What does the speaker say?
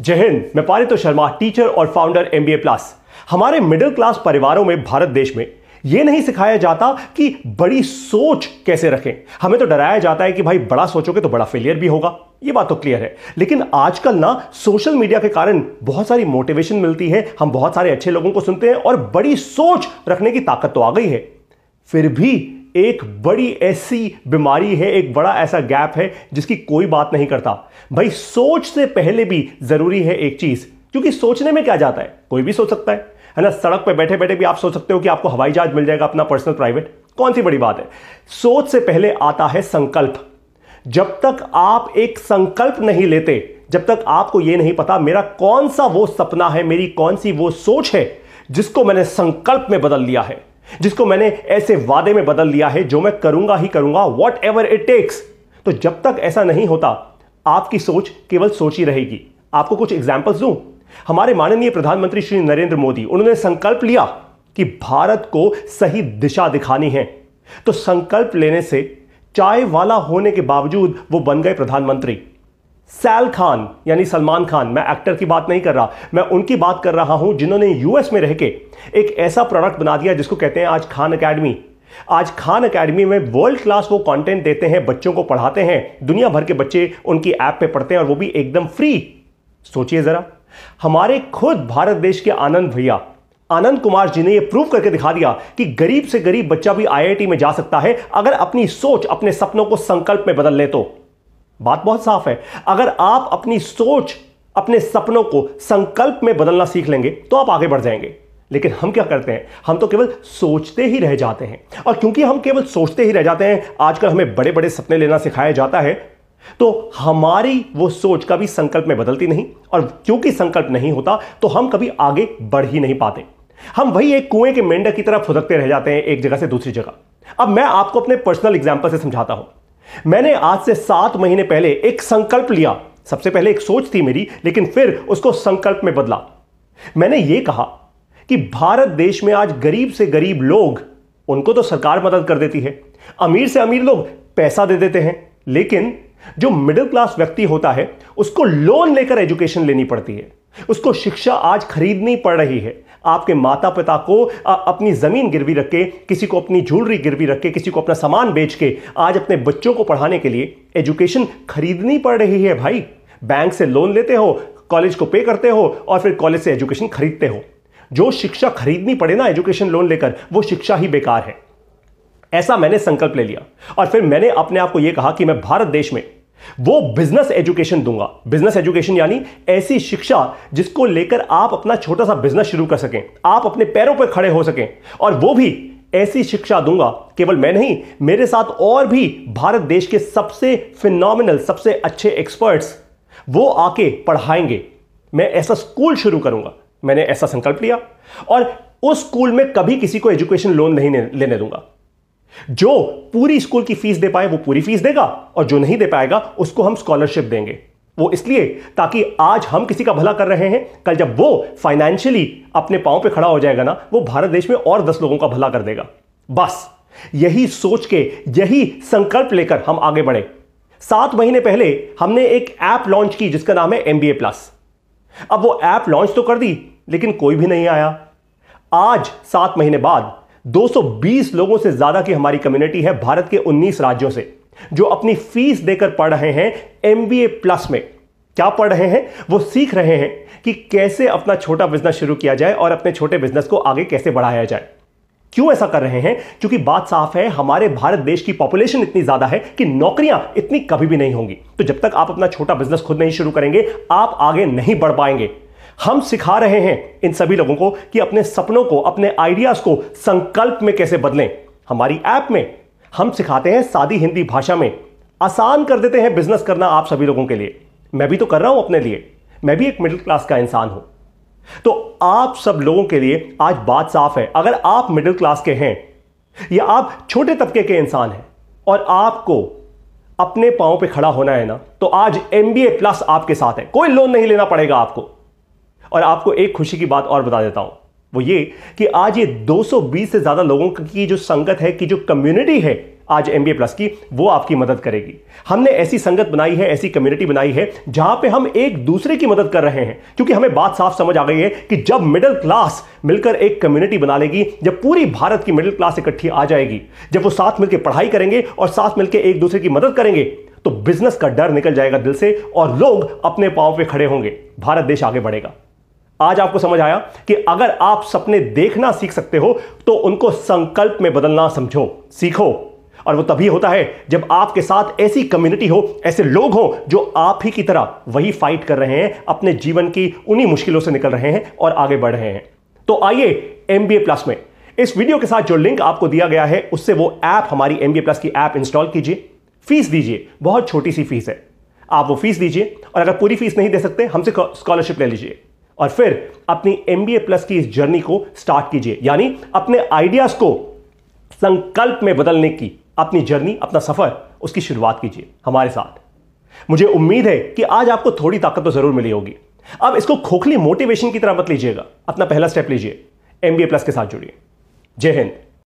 जय हिंद मैं पारित शर्मा टीचर और फाउंडर एम प्लस हमारे मिडिल क्लास परिवारों में भारत देश में यह नहीं सिखाया जाता कि बड़ी सोच कैसे रखें हमें तो डराया जाता है कि भाई बड़ा सोचोगे तो बड़ा फेलियर भी होगा ये बात तो क्लियर है लेकिन आजकल ना सोशल मीडिया के कारण बहुत सारी मोटिवेशन मिलती है हम बहुत सारे अच्छे लोगों को सुनते हैं और बड़ी सोच रखने की ताकत तो आ गई है फिर भी एक बड़ी ऐसी बीमारी है एक बड़ा ऐसा गैप है जिसकी कोई बात नहीं करता भाई सोच से पहले भी जरूरी है एक चीज क्योंकि सोचने में क्या जाता है कोई भी सोच सकता है है ना सड़क पर बैठे बैठे भी आप सोच सकते हो कि आपको हवाई जहाज मिल जाएगा अपना पर्सनल प्राइवेट कौन सी बड़ी बात है सोच से पहले आता है संकल्प जब तक आप एक संकल्प नहीं लेते जब तक आपको यह नहीं पता मेरा कौन सा वो सपना है मेरी कौन सी वो सोच है जिसको मैंने संकल्प में बदल लिया है जिसको मैंने ऐसे वादे में बदल दिया है जो मैं करूंगा ही करूंगा वॉट एवर इट टेक्स तो जब तक ऐसा नहीं होता आपकी सोच केवल सोची रहेगी आपको कुछ एग्जाम्पल्स दू हमारे माननीय प्रधानमंत्री श्री नरेंद्र मोदी उन्होंने संकल्प लिया कि भारत को सही दिशा दिखानी है तो संकल्प लेने से चाय वाला होने के बावजूद वो बन गए प्रधानमंत्री सैल खान यानी सलमान खान मैं एक्टर की बात नहीं कर रहा मैं उनकी बात कर रहा हूं जिन्होंने यूएस में रह के एक ऐसा प्रोडक्ट बना दिया जिसको कहते हैं आज खान अकेडमी आज खान अकेडमी में वर्ल्ड क्लास वो कंटेंट देते हैं बच्चों को पढ़ाते हैं दुनिया भर के बच्चे उनकी ऐप पे पढ़ते हैं और वो भी एकदम फ्री सोचिए जरा हमारे खुद भारत देश के आनंद भैया आनंद कुमार जी ने यह प्रूव करके दिखा दिया कि गरीब से गरीब बच्चा भी आईआईटी में जा सकता है अगर अपनी सोच अपने सपनों को संकल्प में बदल ले तो बात बहुत साफ है अगर आप अपनी सोच अपने सपनों को संकल्प में बदलना सीख लेंगे तो आप आगे बढ़ जाएंगे लेकिन हम क्या करते हैं हम तो केवल सोचते ही रह जाते हैं और क्योंकि हम केवल सोचते ही रह जाते हैं आजकल हमें बड़े बड़े सपने लेना सिखाया जाता है तो हमारी वो सोच कभी संकल्प में बदलती नहीं और क्योंकि संकल्प नहीं होता तो हम कभी आगे बढ़ ही नहीं पाते हम वही एक कुएं के मेंढक की तरह फुदकते रह जाते हैं एक जगह से दूसरी जगह अब मैं आपको अपने पर्सनल एग्जाम्पल से समझाता हूं मैंने आज से सात महीने पहले एक संकल्प लिया सबसे पहले एक सोच थी मेरी लेकिन फिर उसको संकल्प में बदला मैंने यह कहा कि भारत देश में आज गरीब से गरीब लोग उनको तो सरकार मदद कर देती है अमीर से अमीर लोग पैसा दे देते हैं लेकिन जो मिडिल क्लास व्यक्ति होता है उसको लोन लेकर एजुकेशन लेनी पड़ती है उसको शिक्षा आज खरीदनी पड़ रही है आपके माता पिता को अपनी ज़मीन गिरवी रख के किसी को अपनी ज्वेलरी गिरवी रख के किसी को अपना सामान बेच के आज अपने बच्चों को पढ़ाने के लिए एजुकेशन खरीदनी पड़ रही है भाई बैंक से लोन लेते हो कॉलेज को पे करते हो और फिर कॉलेज से एजुकेशन खरीदते हो जो शिक्षा खरीदनी पड़े ना एजुकेशन लोन लेकर वो शिक्षा ही बेकार है ऐसा मैंने संकल्प ले लिया और फिर मैंने अपने आप को यह कहा कि मैं भारत देश में वो बिजनेस एजुकेशन दूंगा बिजनेस एजुकेशन यानी ऐसी शिक्षा जिसको लेकर आप अपना छोटा सा बिजनेस शुरू कर सकें आप अपने पैरों पर खड़े हो सकें और वो भी ऐसी शिक्षा दूंगा केवल मैं नहीं मेरे साथ और भी भारत देश के सबसे फिनॉमिनल सबसे अच्छे एक्सपर्ट्स वो आके पढ़ाएंगे मैं ऐसा स्कूल शुरू करूंगा मैंने ऐसा संकल्प लिया और उस स्कूल में कभी किसी को एजुकेशन लोन नहीं लेने दूंगा जो पूरी स्कूल की फीस दे पाए वो पूरी फीस देगा और जो नहीं दे पाएगा उसको हम स्कॉलरशिप देंगे वो इसलिए ताकि आज हम किसी का भला कर रहे हैं कल जब वो फाइनेंशियली अपने पांव पे खड़ा हो जाएगा ना वो भारत देश में और दस लोगों का भला कर देगा बस यही सोच के यही संकल्प लेकर हम आगे बढ़े सात महीने पहले हमने एक ऐप लॉन्च की जिसका नाम है एमबीए प्लस अब वो ऐप लॉन्च तो कर दी लेकिन कोई भी नहीं आया आज सात महीने बाद 220 लोगों से ज्यादा की हमारी कम्युनिटी है भारत के 19 राज्यों से जो अपनी फीस देकर पढ़ रहे हैं एम प्लस में क्या पढ़ रहे हैं वो सीख रहे हैं कि कैसे अपना छोटा बिजनेस शुरू किया जाए और अपने छोटे बिजनेस को आगे कैसे बढ़ाया जाए क्यों ऐसा कर रहे हैं क्योंकि बात साफ है हमारे भारत देश की पॉपुलेशन इतनी ज्यादा है कि नौकरियां इतनी कभी भी नहीं होंगी तो जब तक आप अपना छोटा बिजनेस खुद नहीं शुरू करेंगे आप आगे नहीं बढ़ पाएंगे हम सिखा रहे हैं इन सभी लोगों को कि अपने सपनों को अपने आइडियाज को संकल्प में कैसे बदलें हमारी ऐप में हम सिखाते हैं सादी हिंदी भाषा में आसान कर देते हैं बिजनेस करना आप सभी लोगों के लिए मैं भी तो कर रहा हूं अपने लिए मैं भी एक मिडिल क्लास का इंसान हूं तो आप सब लोगों के लिए आज बात साफ है अगर आप मिडिल क्लास के हैं या आप छोटे तबके के इंसान हैं और आपको अपने पांव पे खड़ा होना है ना तो आज एमबीए प्लस आपके साथ है कोई लोन नहीं लेना पड़ेगा आपको और आपको एक खुशी की बात और बता देता हूं वो ये कि आज ये 220 से ज्यादा लोगों की जो संगत है कि जो कम्युनिटी है आज एम प्लस की वो आपकी मदद करेगी हमने ऐसी संगत बनाई है ऐसी कम्युनिटी बनाई है जहां पे हम एक दूसरे की मदद कर रहे हैं क्योंकि हमें बात साफ समझ आ गई है कि जब मिडिल क्लास मिलकर एक कम्युनिटी बना लेगी जब पूरी भारत की मिडिल क्लास इकट्ठी आ जाएगी जब वो साथ मिलकर पढ़ाई करेंगे और साथ मिलकर एक दूसरे की मदद करेंगे तो बिजनेस का डर निकल जाएगा दिल से और लोग अपने पांव पे खड़े होंगे भारत देश आगे बढ़ेगा आज आपको समझ आया कि अगर आप सपने देखना सीख सकते हो तो उनको संकल्प में बदलना समझो सीखो और वो तभी होता है जब आपके साथ ऐसी कम्युनिटी हो ऐसे लोग हो जो आप ही की तरह वही फाइट कर रहे हैं अपने जीवन की उन्हीं मुश्किलों से निकल रहे हैं और आगे बढ़ रहे हैं तो आइए एमबीए प्लस में इस वीडियो के साथ जो लिंक आपको दिया गया है उससे वो ऐप हमारी एमबीए प्लस की ऐप इंस्टॉल कीजिए फीस दीजिए बहुत छोटी सी फीस है आप वो फीस दीजिए और अगर पूरी फीस नहीं दे सकते हमसे स्कॉलरशिप ले लीजिए और फिर अपनी एम बी ए प्लस की इस जर्नी को स्टार्ट कीजिए यानी अपने आइडियाज को संकल्प में बदलने की अपनी जर्नी अपना सफर उसकी शुरुआत कीजिए हमारे साथ मुझे उम्मीद है कि आज आपको थोड़ी ताकत तो जरूर मिली होगी अब इसको खोखली मोटिवेशन की तरह मत लीजिएगा अपना पहला स्टेप लीजिए एमबीए प्लस के साथ जुड़िए जय हिंद